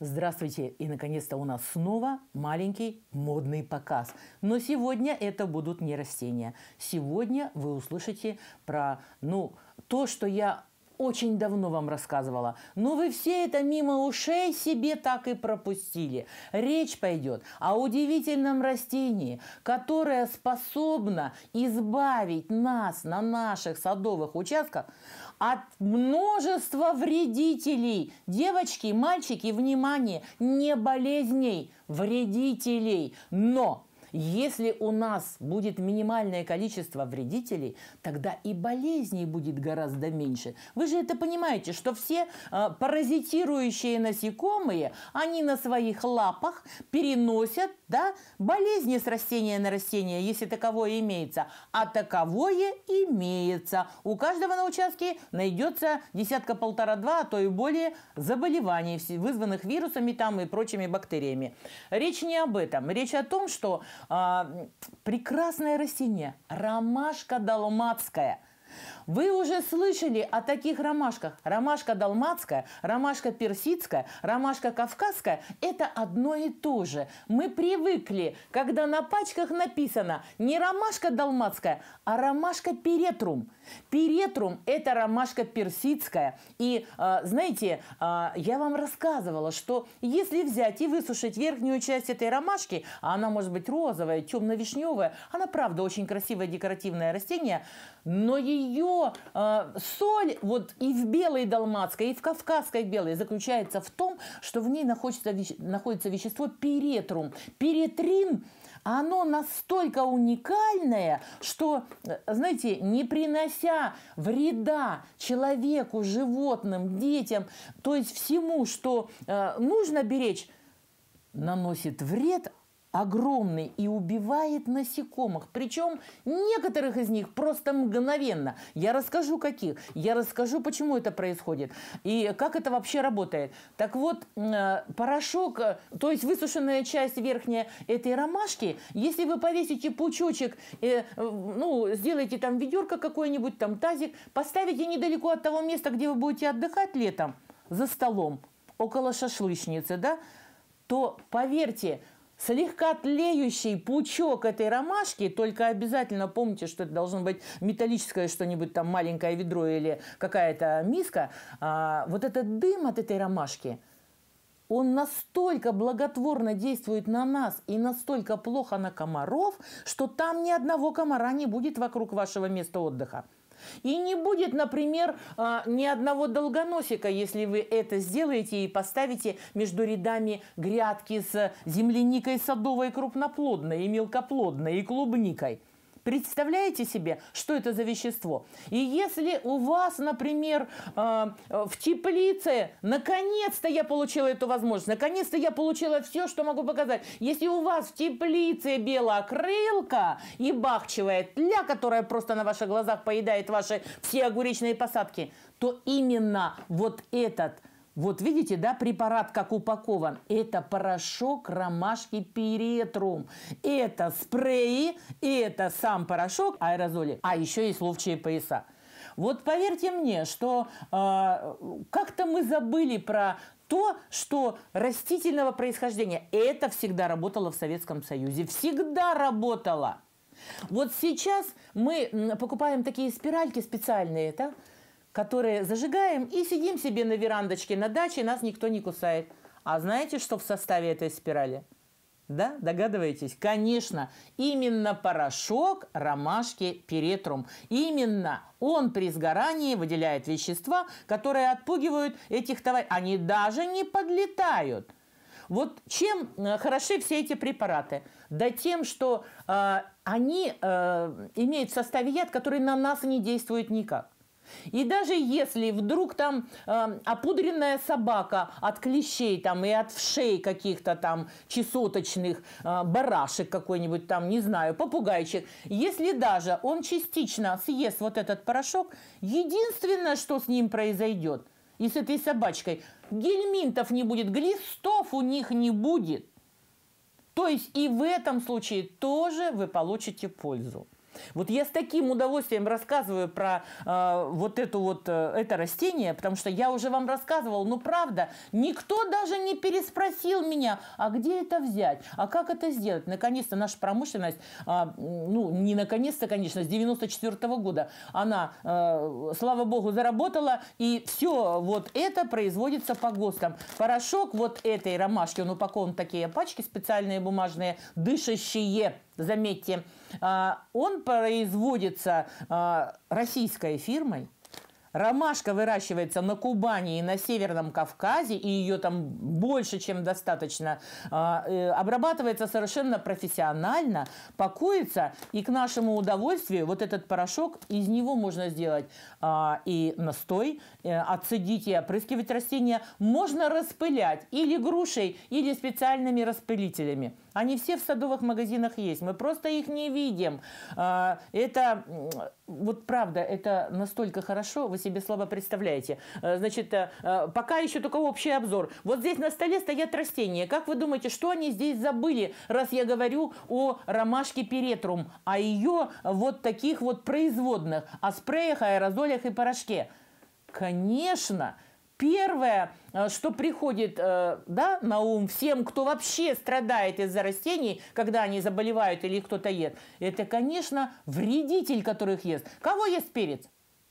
Здравствуйте! И, наконец-то, у нас снова маленький модный показ. Но сегодня это будут не растения. Сегодня вы услышите про, ну, то, что я очень давно вам рассказывала. Но вы все это мимо ушей себе так и пропустили. Речь пойдет о удивительном растении, которое способно избавить нас на наших садовых участках от множества вредителей. Девочки, мальчики, внимание, не болезней, вредителей. Но если у нас будет минимальное количество вредителей, тогда и болезней будет гораздо меньше. Вы же это понимаете, что все э, паразитирующие насекомые, они на своих лапах переносят да, болезни с растения на растение, если таковое имеется. А таковое имеется. У каждого на участке найдется десятка-полтора-два, а то и более заболеваний, вызванных вирусами там и прочими бактериями. Речь не об этом. Речь о том, что а, прекрасное растение, ромашка долматская – вы уже слышали о таких ромашках. Ромашка далматская, ромашка персидская, ромашка кавказская – это одно и то же. Мы привыкли, когда на пачках написано не ромашка далматская, а ромашка перетрум. Перетрум – это ромашка персидская. И, а, знаете, а, я вам рассказывала, что если взять и высушить верхнюю часть этой ромашки, а она может быть розовая, темно-вишневая, она, правда, очень красивое декоративное растение, но ее ее э, соль, вот и в белой далматской, и в кавказской белой, заключается в том, что в ней находится, находится вещество перетрум. Перетрин оно настолько уникальное, что, э, знаете, не принося вреда человеку, животным, детям, то есть всему, что э, нужно беречь, наносит вред, огромный и убивает насекомых. Причем некоторых из них просто мгновенно. Я расскажу каких. Я расскажу, почему это происходит. И как это вообще работает. Так вот, э, порошок, э, то есть высушенная часть верхняя этой ромашки, если вы повесите пучочек, э, ну, сделаете там ведерко какое-нибудь, там тазик, поставите недалеко от того места, где вы будете отдыхать летом, за столом, около шашлычницы, да, то, поверьте, Слегка тлеющий пучок этой ромашки, только обязательно помните, что это должно быть металлическое что-нибудь там, маленькое ведро или какая-то миска. А, вот этот дым от этой ромашки, он настолько благотворно действует на нас и настолько плохо на комаров, что там ни одного комара не будет вокруг вашего места отдыха. И не будет, например, а, ни одного долгоносика, если вы это сделаете и поставите между рядами грядки с земляникой садовой крупноплодной и мелкоплодной и клубникой – Представляете себе, что это за вещество? И если у вас, например, э, э в теплице, наконец-то я получила эту возможность, наконец-то я получила все, что могу показать. Если у вас в теплице белокрылка и бахчевая тля, которая просто на ваших глазах поедает ваши все огуречные посадки, то именно вот этот – вот видите, да, препарат как упакован. Это порошок ромашки перетрум. Это спреи, это сам порошок аэрозоли, а еще есть ловчие пояса. Вот поверьте мне, что э, как-то мы забыли про то, что растительного происхождения. Это всегда работало в Советском Союзе. Всегда работало. Вот сейчас мы покупаем такие спиральки специальные, да? которые зажигаем и сидим себе на верандочке на даче, нас никто не кусает. А знаете, что в составе этой спирали? Да, догадываетесь? Конечно, именно порошок ромашки перетрум. Именно он при сгорании выделяет вещества, которые отпугивают этих товарищей. Они даже не подлетают. Вот чем э, хороши все эти препараты? Да тем, что э, они э, имеют в составе яд, который на нас не действует никак. И даже если вдруг там э, опудренная собака от клещей там и от вшей каких-то там чесоточных, э, барашек какой-нибудь там, не знаю, попугайчик, если даже он частично съест вот этот порошок, единственное, что с ним произойдет, и с этой собачкой, гельминтов не будет, глистов у них не будет. То есть и в этом случае тоже вы получите пользу. Вот я с таким удовольствием рассказываю про э, вот эту вот э, это растение, потому что я уже вам рассказывал, ну правда, никто даже не переспросил меня, а где это взять, а как это сделать. Наконец-то наша промышленность, э, ну не наконец-то, конечно, с 94 -го года она, э, слава богу, заработала, и все вот это производится по ГОСТам. Порошок вот этой ромашки, он упакован в такие пачки специальные бумажные, дышащие заметьте, а, он производится а, российской фирмой. Ромашка выращивается на Кубани и на Северном Кавказе, и ее там больше, чем достаточно. А, э, обрабатывается совершенно профессионально, пакуется, и к нашему удовольствию вот этот порошок, из него можно сделать и настой, э, отсадить и опрыскивать растения. Можно распылять или грушей, или специальными распылителями. Они все в садовых магазинах есть. Мы просто их не видим. А, это, вот правда, это настолько хорошо, вы себе слабо представляете. А, значит, э, а, пока еще только общий обзор. Вот здесь на столе стоят растения. Как вы думаете, что они здесь забыли, раз я говорю о ромашке перетрум, о ее вот таких вот производных, о спреях, аэрозолях и порошке? Конечно, Первое, э, что приходит э, да, на ум всем, кто вообще страдает из-за растений, когда они заболевают или кто-то ест, это, конечно, вредитель, который их ест. Кого ест перец?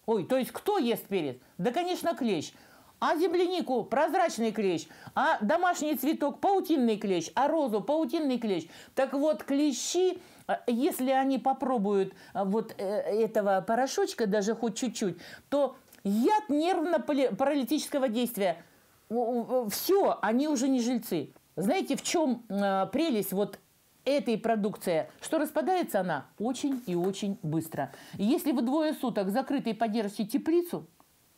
Ой, то есть кто ест перец? Да, конечно, клещ. А землянику – прозрачный клещ, а домашний цветок – паутинный клещ, а розу – паутинный клещ. Так вот, клещи, э, если они попробуют вот этого порошочка даже хоть чуть-чуть, то Яд нервно-паралитического действия. Э, Все, они уже не жильцы. Знаете, в чем э, прелесть вот этой продукции, что распадается она очень и очень быстро. И если вы двое суток закрытой поддержите теплицу,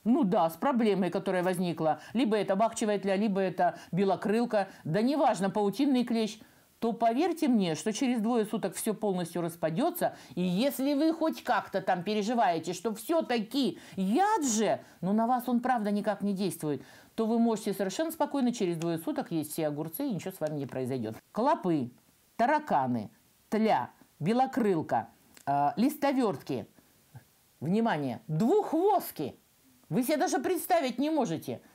ну да, с проблемой, которая возникла. Либо это бахчевая тля, либо это белокрылка. Да неважно, паутинный клещ то поверьте мне, что через двое суток все полностью распадется, и если вы хоть как-то там переживаете, что все-таки яд же, но на вас он правда никак не действует, то вы можете совершенно спокойно через двое суток есть все огурцы, и ничего с вами не произойдет. Клопы, тараканы, тля, белокрылка, э, а, листовертки, внимание, двухвоски. Вы себе даже представить не можете –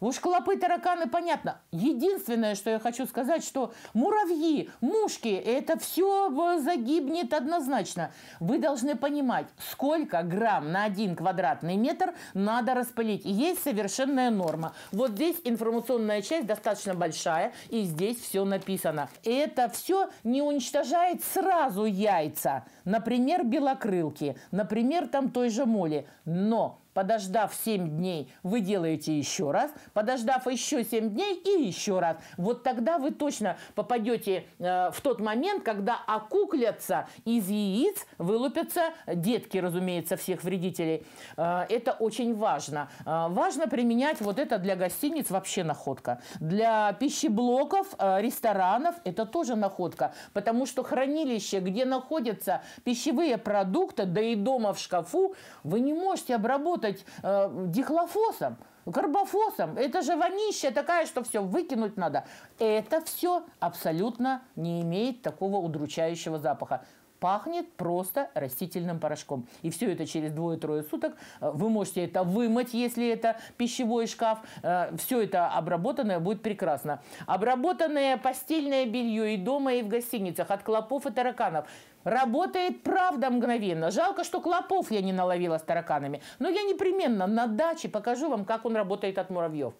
ну, уж клопы, тараканы, понятно. Единственное, что я хочу сказать, что муравьи, мушки, это все э, загибнет однозначно. Вы должны понимать, сколько грамм на один квадратный метр надо распылить. есть совершенная норма. Вот здесь информационная часть достаточно большая, и здесь все написано. Это все не уничтожает сразу яйца. Например, белокрылки, например, там той же моли. Но Подождав 7 дней, вы делаете еще раз. Подождав еще 7 дней и еще раз. Вот тогда вы точно попадете э, в тот момент, когда окуклятся из яиц, вылупятся детки, разумеется, всех вредителей. Э, это очень важно. Э, важно применять вот это для гостиниц вообще находка. Для пищеблоков, э, ресторанов это тоже находка. Потому что хранилище, где находятся пищевые продукты, да и дома в шкафу, вы не можете обработать работать э, дихлофосом, карбофосом. Это же вонище такая, что все выкинуть надо. Это все абсолютно не имеет такого удручающего запаха пахнет просто растительным порошком. И все это через двое-трое суток. Э, вы можете это вымыть, если это пищевой шкаф. Э, все это обработанное будет прекрасно. Обработанное постельное белье и дома, и в гостиницах от клопов и тараканов – Работает правда мгновенно. Жалко, что клопов я не наловила с тараканами. Но я непременно на даче покажу вам, как он работает от муравьев.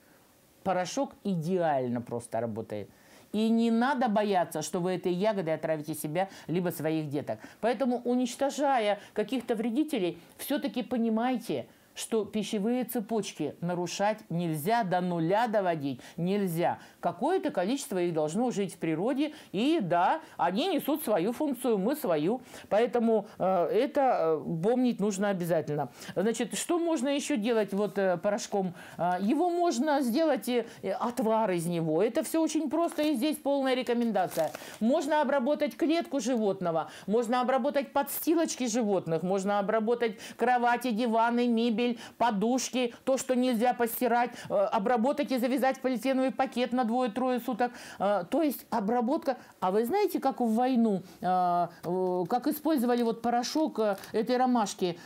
Порошок идеально просто работает. И не надо бояться, что вы этой ягодой отравите себя, либо своих деток. Поэтому, уничтожая каких-то вредителей, все-таки понимайте – что пищевые цепочки нарушать нельзя, до нуля доводить нельзя. Какое-то количество их должно жить в природе, и да, они несут свою функцию, мы свою. Поэтому э, это э, помнить нужно обязательно. Значит, что можно еще делать вот э, порошком? Э, его можно сделать э, э отвар из него. Это все очень просто, и здесь полная рекомендация. Можно обработать клетку животного, можно обработать подстилочки животных, можно обработать кровати, диваны, мебель, мебель, подушки, то, что нельзя постирать, э, обработать и завязать полиэтиленовый пакет на двое-трое суток. Э, то есть обработка. А вы знаете, как в войну, э, как использовали вот порошок этой ромашки?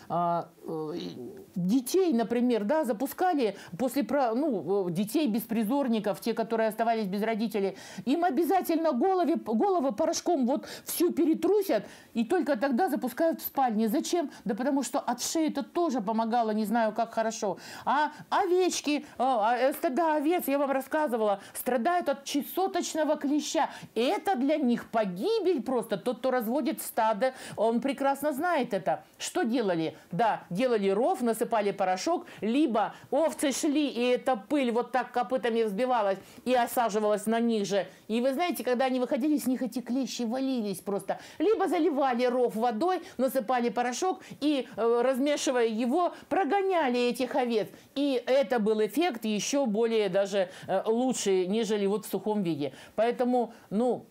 детей, например, да, запускали после ну, э, детей беспризорников, те, которые оставались без родителей, им обязательно голове, головы порошком вот всю перетрусят и только тогда запускают в спальне. Зачем? Да потому что от шеи это тоже помогало, не знаю, как хорошо. А овечки, э, а, э стада овец, я вам рассказывала, страдают от чесоточного клеща. Это для них погибель просто. Тот, кто разводит стадо, он прекрасно знает это. Что делали? Да, делали ров, насыпали насыпали порошок, либо овцы шли, и эта пыль вот так копытами взбивалась и осаживалась на них же. И вы знаете, когда они выходили, с них эти клещи валились просто. Либо заливали ров водой, насыпали порошок и, э, размешивая его, прогоняли этих овец. И это был эффект еще более даже э, лучше, нежели вот в сухом виде. Поэтому, ну,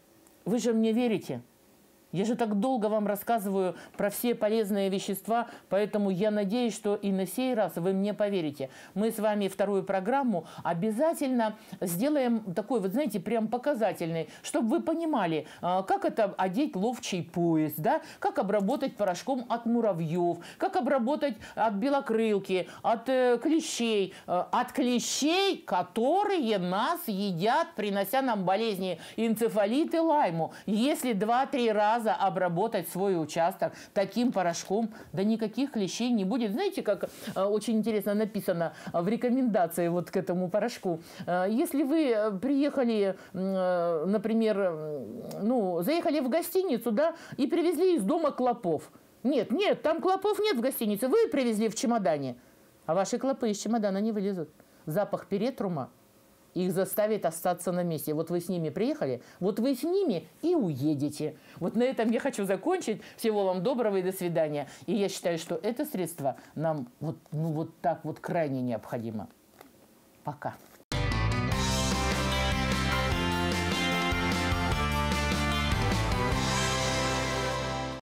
вы же мне верите? Я же так долго вам рассказываю про все полезные вещества, поэтому я надеюсь, что и на сей раз вы мне поверите. Мы с вами вторую программу обязательно сделаем такой, вот знаете, прям показательный, чтобы вы понимали, а, как это одеть ловчий пояс, да, как обработать порошком от муравьев, как обработать от белокрылки, от э, клещей, э, от клещей, которые нас едят, принося нам болезни энцефалит и лайму. Если 2-3 раза раза обработать свой участок таким порошком, да никаких клещей не будет. Знаете, как э, очень интересно написано в рекомендации вот к этому порошку. Э, если вы э, приехали, например, ну, заехали в гостиницу, да, и привезли из дома клопов. Нет, нет, там клопов нет в гостинице, вы привезли в чемодане. А ваши клопы из чемодана не вылезут. Запах перетрума – их заставит остаться на месте. Вот вы с ними приехали, вот вы с ними и уедете. Вот на этом я хочу закончить. Всего вам доброго и до свидания. И я считаю, что это средство нам вот, ну, вот так вот крайне необходимо. Пока.